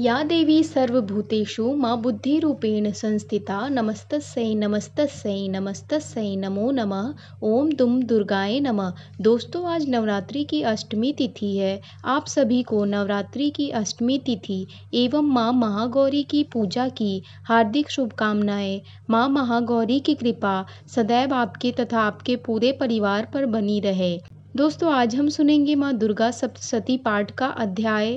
या देवी सर्वभूतेषु माँ बुद्धिरूपेण संस्थिता नमस्तस्यै नमस्तस्यै नमस्तस्यै नमो नमः ओम दुम दुर्गाय नमः दोस्तों आज नवरात्रि की अष्टमी तिथि है आप सभी को नवरात्रि की अष्टमी तिथि एवं माँ महागौरी की पूजा की हार्दिक शुभकामनाएं माँ महागौरी की कृपा सदैव आपके तथा आपके पूरे परिवार पर बनी रहे दोस्तों आज हम सुनेंगे माँ दुर्गा सप्तशती पाठ का अध्याय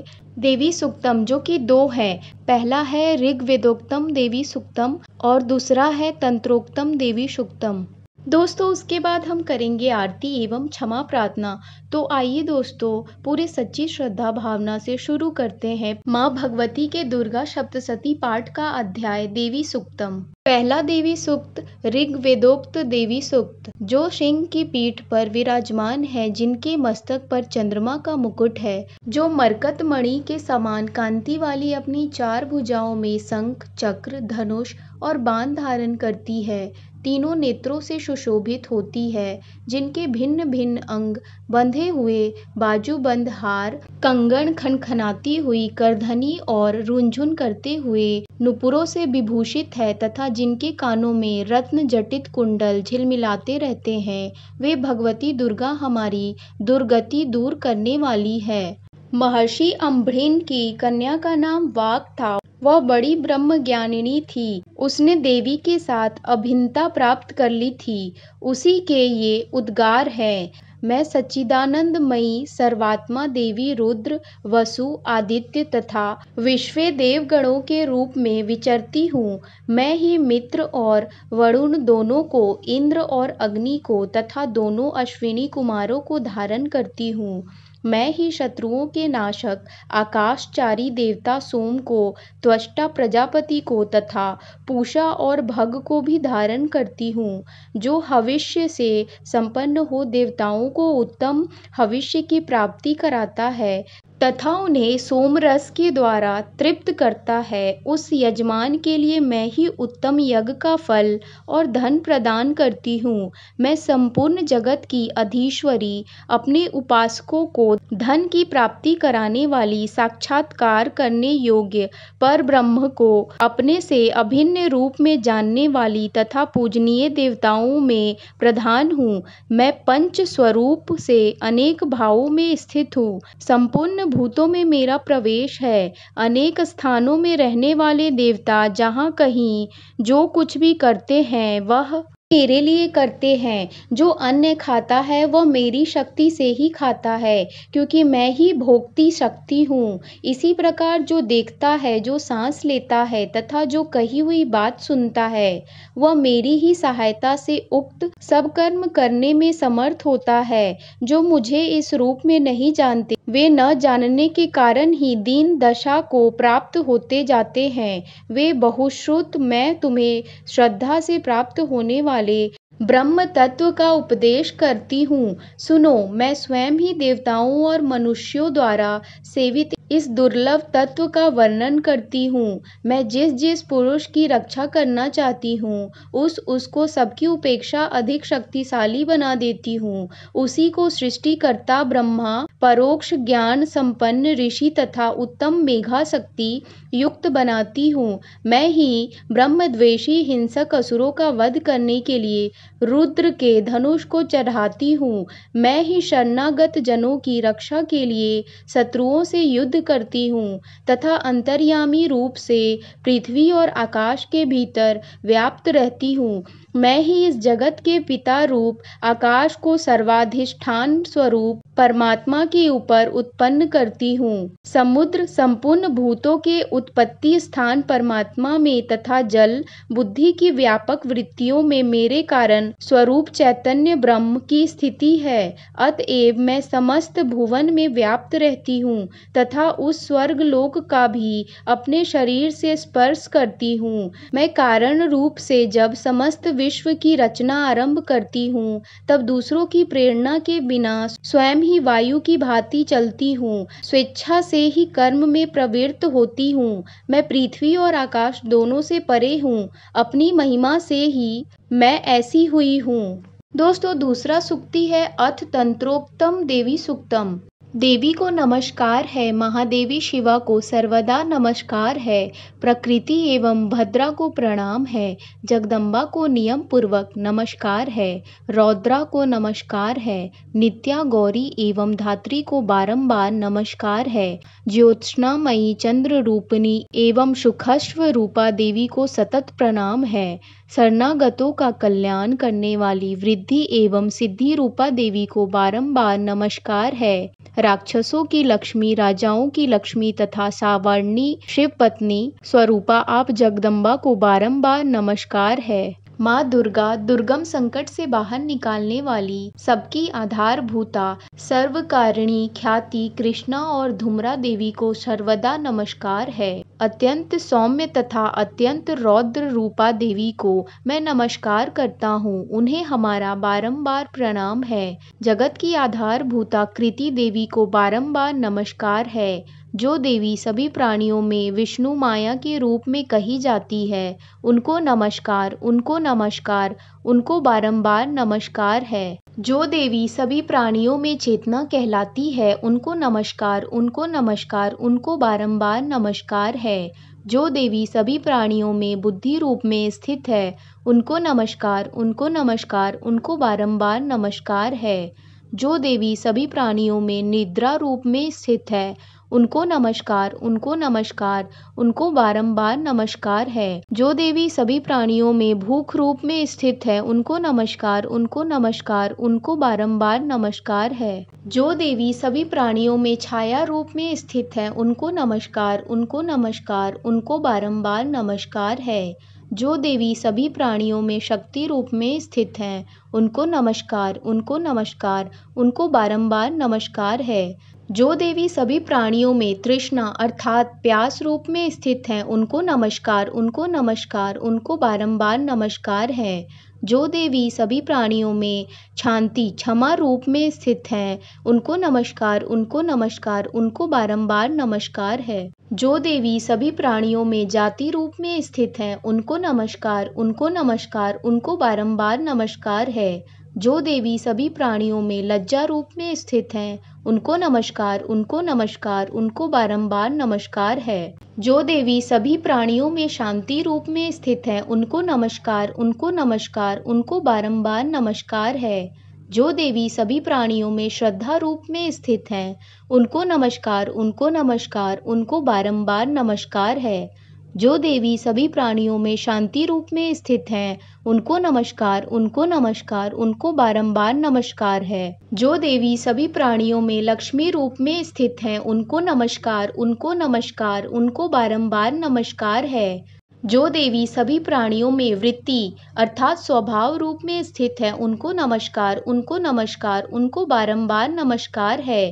देवी सुक्तम जो कि दो है पहला है ऋग वेदोक्तम देवी सुक्तम और दूसरा है तंत्रोक्तम देवी सुक्तम दोस्तों उसके बाद हम करेंगे आरती एवं क्षमा प्रार्थना तो आइए दोस्तों पूरे सच्ची श्रद्धा भावना से शुरू करते हैं माँ भगवती के दुर्गा सप्तशती पाठ का अध्याय देवी सुक्तम पहला देवी सुक्त ऋग वेदोक्त देवी सुक्त जो सिंह की पीठ पर विराजमान है जिनके मस्तक पर चंद्रमा का मुकुट है जो मरकत मणि के समान कांति वाली अपनी चार भुजाओं में शंख चक्र धनुष और बाण धारण करती है तीनों नेत्रों से सुशोभित होती है जिनके भिन्न भिन्न अंग बंधे हुए बाजूबंद हार कंगन खनखनाती हुई करधनी और रुंझुन करते हुए नुपुरों से विभूषित है तथा जिनके कानों में रत्न जटित कुंडल झिलमिलाते रहते हैं वे भगवती दुर्गा हमारी दुर्गति दूर करने वाली है महर्षि अम्भृन की कन्या का नाम वाक था वह बड़ी ब्रह्म ज्ञानिनी थी उसने देवी के साथ अभिन्नता प्राप्त कर ली थी उसी के ये उद्गार हैं मैं सच्चिदानंद मई सर्वात्मा देवी रुद्र वसु आदित्य तथा विश्व देवगणों के रूप में विचरती हूँ मैं ही मित्र और वरुण दोनों को इंद्र और अग्नि को तथा दोनों अश्विनी कुमारों को धारण करती हूँ मैं ही शत्रुओं के नाशक आकाशचारी देवता सोम को त्वष्टा प्रजापति को तथा पूषा और भग को भी धारण करती हूँ जो हविष्य से संपन्न हो देवताओं को उत्तम हविष्य की प्राप्ति कराता है तथा उन्हें सोमरस के द्वारा तृप्त करता है उस यजमान के लिए मैं ही उत्तम यज्ञ का फल और धन प्रदान करती हूँ मैं संपूर्ण जगत की अधीश्वरी अपने उपासकों को धन की प्राप्ति कराने वाली साक्षात्कार करने योग्य पर ब्रह्म को अपने से अभिन्न रूप में जानने वाली तथा पूजनीय देवताओं में प्रधान हूँ मैं पंच स्वरूप से अनेक भावों में स्थित हूँ संपूर्ण भूतों में मेरा प्रवेश है अनेक स्थानों में रहने वाले देवता जहाँ कहीं जो कुछ भी करते हैं वह मेरे लिए करते हैं जो अन्य खाता है वह मेरी शक्ति से ही खाता है क्योंकि मैं ही भोगती शक्ति हूँ इसी प्रकार जो देखता है जो सांस लेता है तथा जो कही हुई बात सुनता है वह मेरी ही सहायता से उक्त सब कर्म करने में समर्थ होता है जो मुझे इस रूप में नहीं जानते वे न जानने के कारण ही दीन दशा को प्राप्त होते जाते हैं वे बहुश्रुत मैं तुम्हें श्रद्धा से प्राप्त होने वाले वाले ब्रह्म तत्व का उपदेश करती हूँ सुनो मैं स्वयं ही देवताओं और मनुष्यों द्वारा सेवित इस दुर्लभ तत्व का वर्णन करती हूँ मैं जिस जिस पुरुष की रक्षा करना चाहती हूँ उस उसको सबकी उपेक्षा अधिक शक्तिशाली बना देती हूँ उसी को सृष्टिकर्ता ब्रह्मा परोक्ष ज्ञान संपन्न ऋषि तथा उत्तम मेघा शक्ति युक्त बनाती हूँ मैं ही ब्रह्मद्वेषी हिंसक असुरों का वध करने के लिए रुद्र के धनुष को चढ़ाती हूँ मैं ही शरणागत जनों की रक्षा के लिए शत्रुओं से युद्ध करती हूँ तथा अंतर्यामी रूप से पृथ्वी और आकाश के भीतर व्याप्त रहती हूँ मैं ही इस जगत के पिता रूप आकाश को सर्वाधिष्ठान स्वरूप परमात्मा के ऊपर उत्पन्न करती हूँ समुद्र संपूर्ण भूतों के उत्पत्ति स्थान परमात्मा में तथा जल बुद्धि की व्यापक वृत्तियों में मेरे कारण स्वरूप चैतन्य ब्रह्म की स्थिति है अतएव मैं समस्त भुवन में व्याप्त रहती हूँ तथा उस स्वर्ग लोक का भी अपने शरीर से स्पर्श करती हूँ मैं कारण रूप से जब समस्त विश्व की रचना आरंभ करती हूँ तब दूसरों की प्रेरणा के बिना स्वयं ही वायु की भांति चलती हूँ स्वेच्छा से ही कर्म में प्रवृत्त होती हूँ मैं पृथ्वी और आकाश दोनों से परे हूँ अपनी महिमा से ही मैं ऐसी हुई हूँ दोस्तों दूसरा सुक्ति है अथ तंत्रोक्तम देवी सुक्तम देवी को नमस्कार है महादेवी शिवा को सर्वदा नमस्कार है प्रकृति एवं भद्रा को प्रणाम है जगदम्बा को नियम पूर्वक नमस्कार है रौद्रा को नमस्कार है नित्या गौरी एवं धात्री को बारंबार नमस्कार है ज्योत्स्नामयी चंद्र रूपिणी एवं सुखस्व रूपा देवी को सतत प्रणाम है शरणागतों का कल्याण करने वाली वृद्धि एवं सिद्धि रूपा देवी को बारंबार नमस्कार है राक्षसों की लक्ष्मी राजाओं की लक्ष्मी तथा सावर्णी शिव पत्नी स्वरूपा आप जगदम्बा को बारंबार नमस्कार है माँ दुर्गा दुर्गम संकट से बाहर निकालने वाली सबकी आधारभूता सर्वकारिणी ख्याति कृष्णा और धुमरा देवी को सर्वदा नमस्कार है अत्यंत सौम्य तथा अत्यंत रौद्र रूपा देवी को मैं नमस्कार करता हूँ उन्हें हमारा बारंबार प्रणाम है जगत की आधारभूता कृति देवी को बारंबार नमस्कार है जो देवी सभी प्राणियों में विष्णु माया के रूप में कही जाती है उनको नमस्कार उनको नमस्कार उनको बारंबार नमस्कार है जो देवी सभी प्राणियों में चेतना कहलाती है उनको नमस्कार उनको नमस्कार उनको बारंबार नमस्कार है जो देवी सभी प्राणियों में बुद्धि रूप में स्थित है उनको नमस्कार उनको नमस्कार उनको बारंबार नमस्कार है जो देवी सभी प्राणियों में निद्रा रूप में स्थित है उनको नमस्कार उनको नमस्कार उनको बारंबार नमस्कार है जो देवी सभी प्राणियों में भूख रूप में स्थित है उनको नमस्कार उनको नमस्कार उनको बारंबार नमस्कार है जो देवी सभी प्राणियों में छाया रूप में स्थित है उनको नमस्कार उनको नमस्कार उनको बारंबार नमस्कार है जो देवी सभी प्राणियों में शक्ति रूप में स्थित हैं उनको नमस्कार उनको नमस्कार उनको बारंबार नमस्कार है जो देवी सभी प्राणियों में तृष्णा अर्थात प्यास रूप में स्थित हैं उनको नमस्कार उनको नमस्कार उनको बारंबार नमस्कार है जो देवी सभी प्राणियों में शांति क्षमा रूप में स्थित हैं उनको नमस्कार उनको नमस्कार उनको बारंबार नमस्कार है जो देवी सभी प्राणियों में जाति रूप में स्थित हैं उनको नमस्कार उनको नमस्कार उनको बारंबार नमस्कार है जो देवी सभी प्राणियों में लज्जा रूप में स्थित हैं उनको नमस्कार उनको नमस्कार उनको बारंबार नमस्कार है जो देवी सभी प्राणियों में शांति रूप में स्थित है उनको नमस्कार उनको नमस्कार उनको बारंबार नमस्कार है जो देवी सभी प्राणियों में श्रद्धा रूप में स्थित हैं उनको नमस्कार उनको नमस्कार उनको बारंबार नमस्कार है जो देवी सभी प्राणियों में शांति रूप में स्थित हैं उनको नमस्कार उनको नमस्कार उनको बारंबार नमस्कार है जो देवी सभी प्राणियों में लक्ष्मी रूप में स्थित हैं उनको नमस्कार उनको नमस्कार उनको बारंबार नमस्कार है जो देवी सभी प्राणियों में वृत्ति अर्थात स्वभाव रूप में स्थित है उनको नमस्कार उनको नमस्कार उनको बारंबार नमस्कार है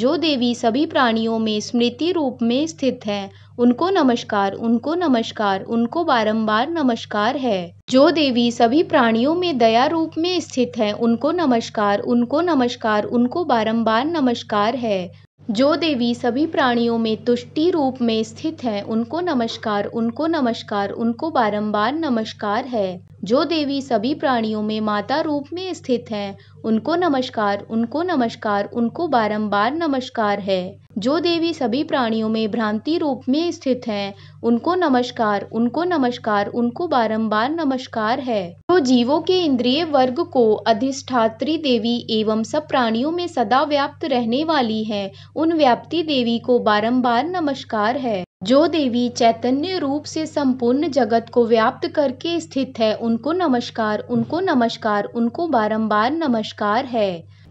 जो देवी सभी प्राणियों में स्मृति रूप में स्थित है उनको नमस्कार उनको नमस्कार उनको बारंबार नमस्कार है जो देवी सभी प्राणियों में दया रूप में स्थित है उनको नमस्कार उनको नमस्कार उनको बारंबार नमस्कार है जो देवी सभी प्राणियों में तुष्टि रूप में स्थित है उनको नमस्कार उनको नमस्कार उनको बारंबार नमस्कार है जो देवी सभी प्राणियों में माता रूप में स्थित हैं उनको नमस्कार उनको नमस्कार उनको बारंबार नमस्कार है जो देवी सभी प्राणियों में भ्रांति रूप में स्थित हैं उनको नमस्कार उनको नमस्कार उनको बारंबार नमस्कार है जो तो जीवों के इंद्रिय वर्ग को अधिष्ठात्री देवी एवं सब प्राणियों में सदा व्याप्त रहने वाली है उन व्याप्ति देवी को बारंबार नमस्कार है जो देवी चैतन्य रूप से संपूर्ण जगत को व्याप्त करके स्थित है उनको नमस्कार उनको नमस्कार उनको बारंबार नमस्कार है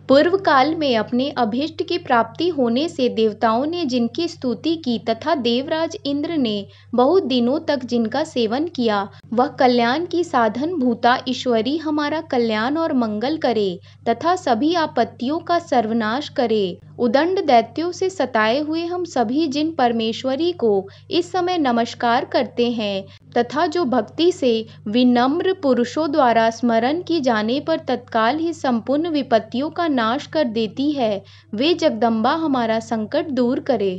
पूर्व काल में अपने अभीष्ट की प्राप्ति होने से देवताओं ने जिनकी स्तुति की तथा देवराज इंद्र ने बहुत दिनों तक जिनका सेवन किया वह कल्याण की साधन भूता ईश्वरी हमारा कल्याण और मंगल करे तथा सभी आपत्तियों का सर्वनाश करे उदंड दैत्यों से सताए हुए हम सभी जिन परमेश्वरी को इस समय नमस्कार करते हैं तथा जो भक्ति से विनम्र पुरुषों द्वारा स्मरण की जाने पर तत्काल ही संपूर्ण विपत्तियों का नाश कर देती है वे जगदम्बा हमारा संकट दूर करे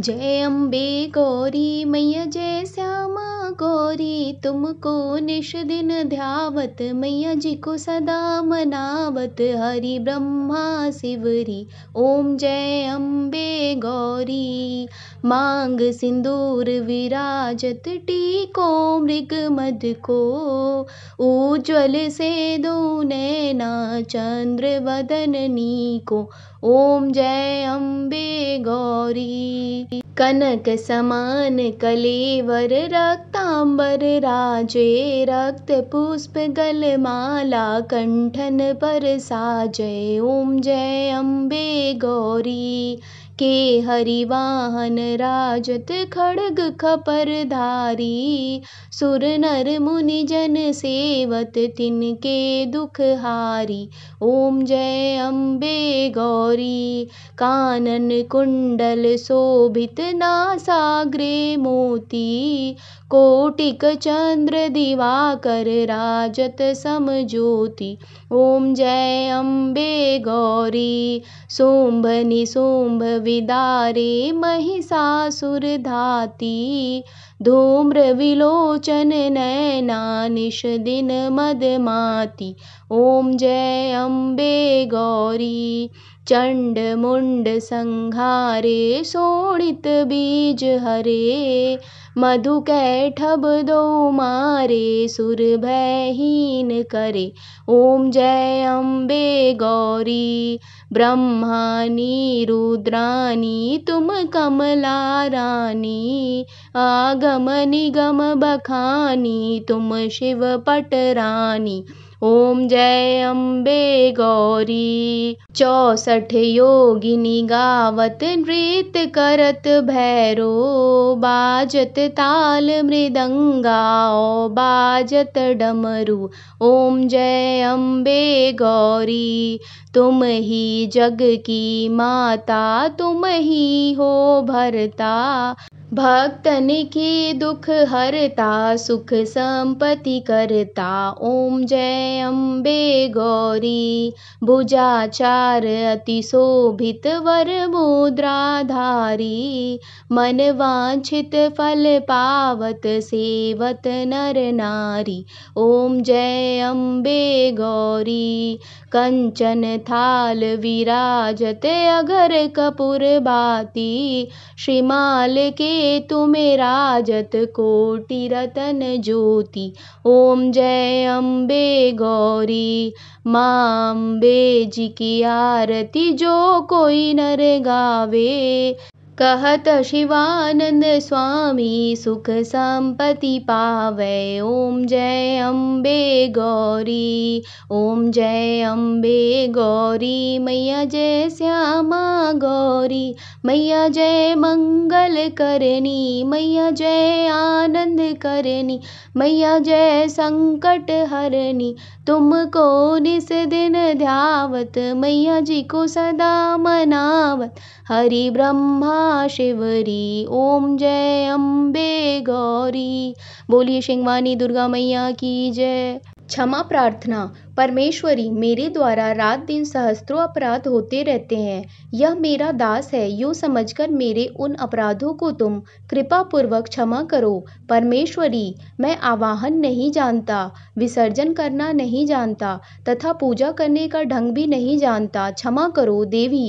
जय अम्बे गौरी मैया जय श्यामा गौरी तुमको निश दिन ध्यावत मैया जी को सदा मनावत हरि ब्रह्मा शिवरी ओम जय अम्बे गौरी मांग सिंदूर विराजत टीको मृग मद को उज्ज्वल से दो नैना चंद्र वदन नी को ओम जय अम्बे गौरी कनक समान कलेवर रक्तांबर राजे रक्त पुष्प गल माला कंठन पर साजे ओम जय अम्बे गौरी के हरिवाहन राजत खड्ग खपरधारी सुर नर मुनि जन सेवत तिनके दुख हारी ओम जय अम्बे गौरी कानन कुंडल शोभित नासाग्रे मोती कौटिक चंद्र दिवाकर राजत सम ओम जय अम्बे गौरी सोम्भनि सोम्भ विदारे महिषासुर धाती धूम्र विलोचन नैना दिन मदमाती ओम जय अम्बे गौरी चंड मुंड संहारे सोणित बीज हरे मधु कैठभ दो मारे सुर भयहीन करे ओम जय अम्बे गौरी ब्रह्मानी रुद्रानी तुम कमला रानी आगम निगम बखानी तुम शिव पट रानी ओम जय अम्बे गौरी चौसठ योगिनी गावत नृत्य करत भैरो बाजत ताल मृदंगा ओ बाजत डमरु ओम जय अम्बे गौरी तुम ही जग की माता तुम ही हो भरता भक्तन की दुख हरता सुख संपत्ति करता ओम जय अम्बे गौरी भुजाचार अति शोभित वर मुद्राधारी मन वांछित फल पावत सेवत नर नारी ओम जय अम्बे गौरी कंचन थाल विराजत अगर कपूर भाती श्रीमाल के तुम्हें राजत कोटि रतन ज्योति ओम जय अम्बे गौरी माँ अम्बे जी की आरती जो कोई नर गावे कहत शिवानंद स्वामी सुख संपत्ति पावै ओम जय अम्बे गौरी ओम जय अम्बे गौरी मैया जय श्यामा गौरी मैया जय मंगल करनी मैया जय आनंद करनी मैया जय संकट हरनी तुमको निस दिन ध्यावत मैया जी को सदा मनावत हरि ब्रह्मा शिवरी ओम जय अम्बे गौरी बोलिए शिंगवानी दुर्गा मैया की जय क्षमा प्रार्थना परमेश्वरी मेरे द्वारा रात दिन सहस्त्रों अपराध होते रहते हैं यह मेरा दास है यूँ समझकर मेरे उन अपराधों को तुम कृपा पूर्वक क्षमा करो परमेश्वरी मैं आवाहन नहीं जानता विसर्जन करना नहीं जानता तथा पूजा करने का ढंग भी नहीं जानता क्षमा करो देवी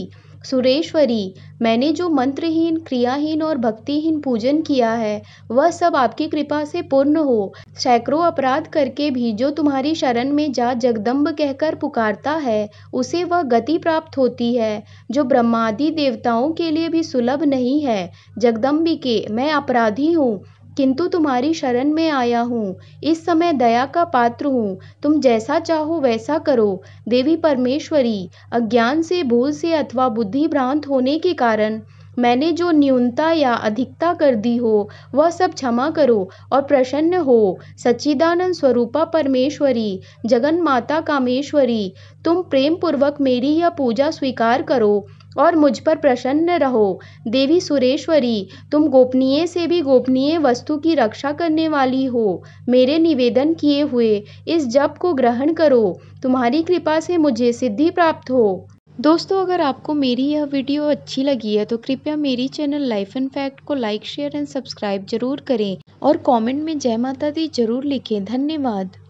सुरेश्वरी मैंने जो मंत्रहीन क्रियाहीन और भक्तिहीन पूजन किया है वह सब आपकी कृपा से पूर्ण हो सैकड़ों अपराध करके भी जो तुम्हारी शरण में जा जगदम्ब कहकर पुकारता है उसे वह गति प्राप्त होती है जो ब्रह्मादि देवताओं के लिए भी सुलभ नहीं है जगदम्बिके मैं अपराधी हूँ किंतु तुम्हारी शरण में आया हूँ इस समय दया का पात्र हूँ तुम जैसा चाहो वैसा करो देवी परमेश्वरी अज्ञान से भूल से अथवा बुद्धि भ्रांत होने के कारण मैंने जो न्यूनता या अधिकता कर दी हो वह सब क्षमा करो और प्रसन्न हो सच्चिदानंद स्वरूपा परमेश्वरी जगन माता कामेश्वरी तुम प्रेम पूर्वक मेरी यह पूजा स्वीकार करो और मुझ पर प्रसन्न रहो देवी सुरेश्वरी तुम गोपनीय से भी गोपनीय वस्तु की रक्षा करने वाली हो मेरे निवेदन किए हुए इस जप को ग्रहण करो तुम्हारी कृपा से मुझे सिद्धि प्राप्त हो दोस्तों अगर आपको मेरी यह वीडियो अच्छी लगी है तो कृपया मेरी चैनल लाइफ एंड फैक्ट को लाइक शेयर एंड सब्सक्राइब जरूर करें और कमेंट में जय माता दी जरूर लिखें धन्यवाद